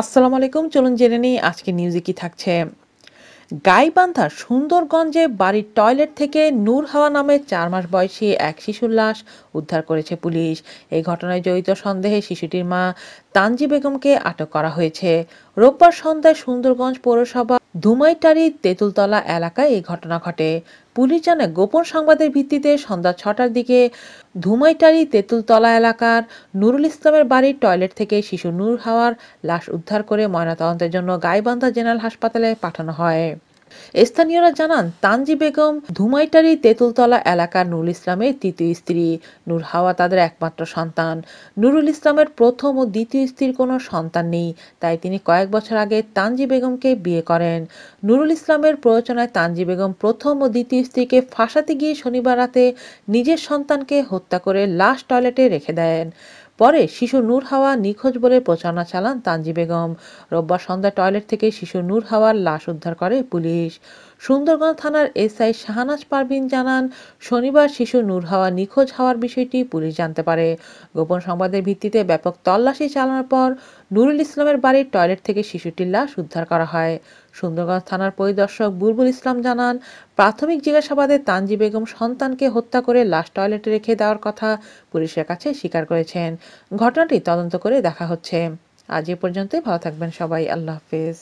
আসসালামু আলাইকুম চলুন জেনে নিই আজকে নিউজে কি থাকছে গাইবান্ধা সুন্দরগঞ্জে বাড়ির টয়লেট থেকে নূর হাওয়া নামে চার মাস বয়সী এক শিশুর লাশ উদ্ধার করেছে পুলিশ এই ঘটনায় জড়িত সন্দেহে শিশুটির মা তানজি বেগমকে আটক করা হয়েছে রোববার সন্ধ্যায় সুন্দরগঞ্জ পৌরসভা ধুমাইটারি তেঁতুলতলা এলাকায় এই ঘটনা ঘটে পুলিশ জানায় গোপন সংবাদের ভিত্তিতে সন্ধ্যা ছটার দিকে ধুমাইটারি তেঁতুলতলা এলাকার নুরুল ইসলামের বাড়ির টয়লেট থেকে শিশু নূর হাওয়ার লাশ উদ্ধার করে ময়নাতদন্তের জন্য গাইবান্ধা জেনারেল হাসপাতালে পাঠানো হয় স্থানীয়রা জানান তানজি বেগম ধুমাইটারি তেঁতুলতলা এলাকার নুরুল ইসলামের তৃতীয় স্ত্রী নূর হাওয়া তাদের একমাত্র সন্তান নুরুল ইসলামের প্রথম ও দ্বিতীয় স্ত্রীর কোনো সন্তান নেই তাই তিনি কয়েক বছর আগে তানজি বেগমকে বিয়ে করেন নুরুল ইসলামের প্রয়োজনায় তানজি বেগম প্রথম ও দ্বিতীয় স্ত্রীকে ফাঁসাতে গিয়ে শনিবার রাতে নিজের সন্তানকে হত্যা করে লাশ টয়লেটে রেখে দেন পরে শিশু নূর হাওয়া নিখোঁজ বলে প্রচারণা চালান তানজি বেগম রোববার সন্ধ্যায় টয়লেট থেকে শিশু নূর হাওয়ার লাশ উদ্ধার করে পুলিশ সুন্দরগঞ্জ থানার এসআই শাহানাজ পারভিন জানান শনিবার শিশু নূর হাওয়া নিখোঁজ হওয়ার বিষয়টি পুলিশ জানতে পারে গোপন সংবাদের ভিত্তিতে ব্যাপক তল্লাশি চালানোর পর নুরুল ইসলামের বাড়ির টয়লেট থেকে শিশুটির লাশ উদ্ধার করা হয় সুন্দরগঞ্জ থানার পরিদর্শক বুলবুল ইসলাম জানান প্রাথমিক জিজ্ঞাসাবাদে তানজি বেগম সন্তানকে হত্যা করে লাশ টয়লেটে রেখে দেওয়ার কথা পুলিশের কাছে স্বীকার করেছেন ঘটনাটি তদন্ত করে দেখা হচ্ছে আজ এ পর্যন্তই ভালো থাকবেন সবাই আল্লাহ হাফিজ